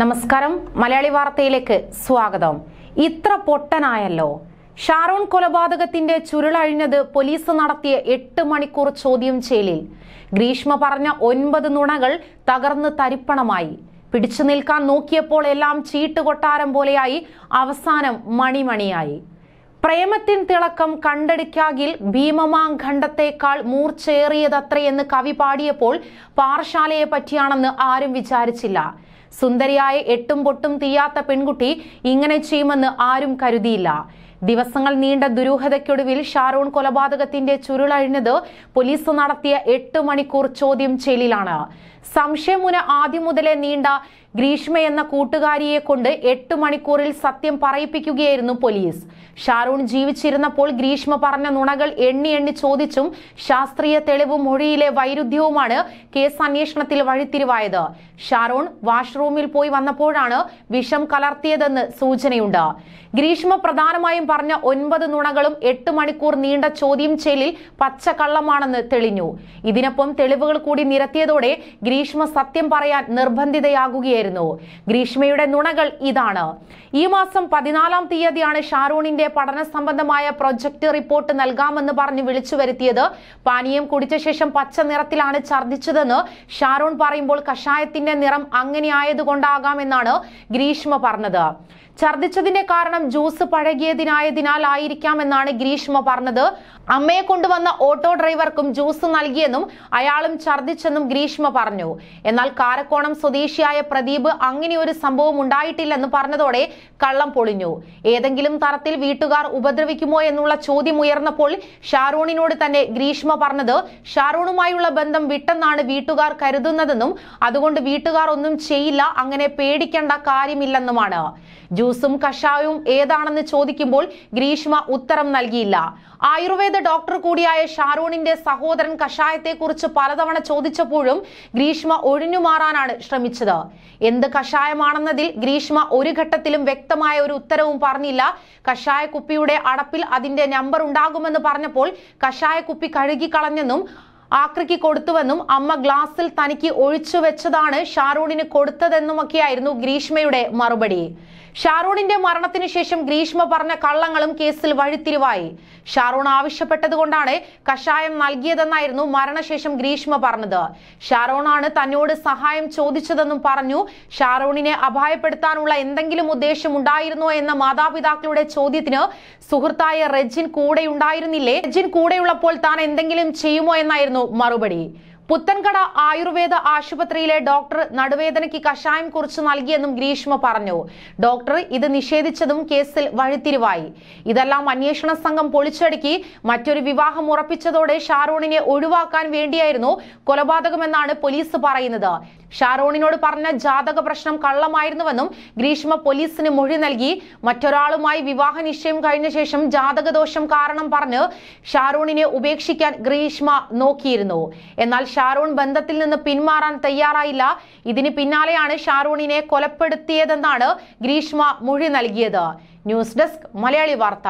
നമസ്കാരം മലയാളി വാർത്തയിലേക്ക് സ്വാഗതം ഇത്ര പൊട്ടനായല്ലോ ഷാറോൺ കൊലപാതകത്തിന്റെ ചുരുളഴിഞ്ഞത് പോലീസ് നടത്തിയ എട്ട് മണിക്കൂർ ചോദ്യം ചെയ്യലിൽ ഗ്രീഷ്മ പറഞ്ഞ ഒൻപത് നുണകൾ തകർന്ന് തരിപ്പണമായി പിടിച്ചു നിൽക്കാൻ നോക്കിയപ്പോൾ എല്ലാം ചീട്ടുകൊട്ടാരം പോലെയായി അവസാനം മണിമണിയായി പ്രേമത്തിൻ തിളക്കം കണ്ടടിക്കാകിൽ ഭീമമാങ്കണ്ഡത്തേക്കാൾ മൂർച്ചേറിയതത്രയെന്ന് കവി പാടിയപ്പോൾ പാറശാലയെ പറ്റിയാണെന്ന് ആരും വിചാരിച്ചില്ല സുന്ദരിയായ എട്ടും പൊട്ടും തീയാത്ത പെൺകുട്ടി ഇങ്ങനെ ചെയ്യുമെന്ന് ആരും കരുതിയില്ല ദിവസങ്ങൾ നീണ്ട ദുരൂഹതയ്ക്കൊടുവിൽ ഷാറൂൺ കൊലപാതകത്തിന്റെ ചുരുളഴിഞ്ഞത് പോലീസ് നടത്തിയ എട്ട് മണിക്കൂർ ചോദ്യം ചെയ്യലിലാണ് സംശയമുന ആദ്യം മുതലേ നീണ്ട ഗ്രീഷ്മ എന്ന കൂട്ടുകാരിയെ കൊണ്ട് എട്ട് മണിക്കൂറിൽ സത്യം പറയിപ്പിക്കുകയായിരുന്നു പോലീസ് ഷാറൂൺ ജീവിച്ചിരുന്നപ്പോൾ ഗ്രീഷ്മ പറഞ്ഞ നുണകൾ എണ്ണി എണ്ണി ചോദിച്ചും ശാസ്ത്രീയ തെളിവ് മൊഴിയിലെ വൈരുദ്ധ്യവുമാണ് കേസ് അന്വേഷണത്തിൽ വഴിത്തിരിവായത് ഷാറൂൺ വാഷ്റൂമിൽ പോയി വന്നപ്പോഴാണ് വിഷം കലർത്തിയതെന്ന് സൂചനയുണ്ട് ഗ്രീഷ്മ പ്രധാനമായും പറഞ്ഞ ഒൻപത് നുണകളും എട്ട് മണിക്കൂർ നീണ്ട ചോദ്യം ചെയ്യലിൽ പച്ചക്കള്ളമാണെന്ന് തെളിഞ്ഞു ഇതിനൊപ്പം തെളിവുകൾ കൂടി നിരത്തിയതോടെ ഗ്രീഷ്മ സത്യം പറയാൻ നിർബന്ധിതയാകുകയായിരുന്നു ഗ്രീഷ്മയുടെ നുണകൾ ഇതാണ് ഈ മാസം പതിനാലാം തീയതിയാണ് ഷാരൂണിന്റെ പഠന സംബന്ധമായ പ്രൊജക്ട് റിപ്പോർട്ട് നൽകാമെന്ന് പറഞ്ഞ് വിളിച്ചു വരുത്തിയത് പാനീയം കുടിച്ച ശേഷം പച്ച നിറത്തിലാണ് ഛർദ്ദിച്ചതെന്ന് ഷാരൂൺ പറയുമ്പോൾ കഷായത്തിന്റെ നിറം അങ്ങനെ ആയതുകൊണ്ടാകാമെന്നാണ് ഗ്രീഷ്മ പറഞ്ഞത് ഛർദിച്ചതിന്റെ കാരണം ജ്യൂസ് പഴകിയതിനായതിനാൽ ആയിരിക്കാമെന്നാണ് ഗ്രീഷ്മ പറഞ്ഞത് അമ്മയെ കൊണ്ടുവന്ന ഓട്ടോ ഡ്രൈവർക്കും ജ്യൂസ് നൽകിയെന്നും അയാളും ഛർദിച്ചെന്നും ഗ്രീഷ്മ പറഞ്ഞു എന്നാൽ കാരക്കോണം സ്വദേശിയായ പ്രദീപ് അങ്ങനെ ഒരു സംഭവം ഉണ്ടായിട്ടില്ലെന്ന് പറഞ്ഞതോടെ കള്ളം പൊളിഞ്ഞു ഏതെങ്കിലും തരത്തിൽ വീട്ടുകാർ ഉപദ്രവിക്കുമോ എന്നുള്ള ചോദ്യം ഉയർന്നപ്പോൾ ഷാറൂണിനോട് തന്നെ ഗ്രീഷ്മ പറഞ്ഞത് ഷാറൂണുമായുള്ള ബന്ധം വിട്ടെന്നാണ് വീട്ടുകാർ കരുതുന്നതെന്നും അതുകൊണ്ട് വീട്ടുകാർ ഒന്നും ചെയ്യില്ല അങ്ങനെ പേടിക്കേണ്ട കാര്യമില്ലെന്നുമാണ് ജ്യൂസും കഷായവും ഏതാണെന്ന് ചോദിക്കുമ്പോൾ ഗ്രീഷ്മ ഉത്തരം നൽകിയില്ല ആയുർവേദ ഡോക്ടർ കൂടിയായ ഷാറൂണിന്റെ സഹോദരൻ കഷായത്തെക്കുറിച്ച് പലതവണ ചോദിച്ചപ്പോഴും ഗ്രീഷ്മ ഒഴിഞ്ഞുമാറാനാണ് ശ്രമിച്ചത് എന്ത് കഷായമാണെന്നതിൽ ഗ്രീഷ്മ ഒരു ഘട്ടത്തിലും വ്യക്തമായ ഒരു ഉത്തരവും പറഞ്ഞില്ല കഷായ കുപ്പിയുടെ അടപ്പിൽ അതിന്റെ നമ്പർ ഉണ്ടാകുമെന്ന് പറഞ്ഞപ്പോൾ കഷായ കുപ്പി കഴുകിക്കളഞ്ഞെന്നും ആക്രിക്ക് കൊടുത്തുവെന്നും അമ്മ ഗ്ലാസിൽ തനിക്ക് ഒഴിച്ചു വെച്ചതാണ് ഷാരൂണിന് കൊടുത്തതെന്നുമൊക്കെയായിരുന്നു ഗ്രീഷ്മയുടെ മറുപടി ഷാറൂണിന്റെ മരണത്തിന് ശേഷം ഗ്രീഷ്മ പറഞ്ഞ കള്ളങ്ങളും കേസിൽ വഴിത്തിരിവായി ഷാറൂൺ ആവശ്യപ്പെട്ടതുകൊണ്ടാണ് കഷായം നൽകിയതെന്നായിരുന്നു മരണശേഷം ഗ്രീഷ്മ പറഞ്ഞത് ഷാറൂണാണ് തന്നോട് സഹായം ചോദിച്ചതെന്നും പറഞ്ഞു ഷാറൂണിനെ അപായപ്പെടുത്താനുള്ള എന്തെങ്കിലും ഉദ്ദേശം ഉണ്ടായിരുന്നോ എന്ന മാതാപിതാക്കളുടെ ചോദ്യത്തിന് സുഹൃത്തായ റെജിൻ കൂടെയുണ്ടായിരുന്നില്ലേ റെജിൻ കൂടെയുള്ളപ്പോൾ താൻ എന്തെങ്കിലും ചെയ്യുമോ എന്നായിരുന്നു മറുപടി പുത്തൻകട ആയുർവേദ ആശുപത്രിയിലെ ഡോക്ടർ നടുവേദനയ്ക്ക് കഷായം കുറിച്ച് നൽകിയെന്നും ഗ്രീഷ്മ പറഞ്ഞു ഡോക്ടർ ഇത് നിഷേധിച്ചതും കേസിൽ വഴിത്തിരിവായി ഇതെല്ലാം അന്വേഷണ സംഘം പൊളിച്ചടുക്കി മറ്റൊരു വിവാഹം ഉറപ്പിച്ചതോടെ ഷാറൂണിനെ ഒഴിവാക്കാൻ വേണ്ടിയായിരുന്നു കൊലപാതകമെന്നാണ് പോലീസ് പറയുന്നത് ഷാറോണിനോട് പറഞ്ഞ ജാതക പ്രശ്നം കള്ളമായിരുന്നുവെന്നും ഗ്രീഷ്മ പോലീസിന് മൊഴി നൽകി മറ്റൊരാളുമായി വിവാഹ നിശ്ചയം കഴിഞ്ഞ ശേഷം ജാതകദോഷം കാരണം പറഞ്ഞ് ഷാറോണിനെ ഉപേക്ഷിക്കാൻ ഗ്രീഷ്മ നോക്കിയിരുന്നു എന്നാൽ ഷാറോൺ ബന്ധത്തിൽ നിന്ന് പിന്മാറാൻ തയ്യാറായില്ല ഇതിന് പിന്നാലെയാണ് ഷാറോണിനെ കൊലപ്പെടുത്തിയതെന്നാണ് ഗ്രീഷ്മ മൊഴി നൽകിയത് ന്യൂസ് ഡെസ്ക് മലയാളി വാർത്ത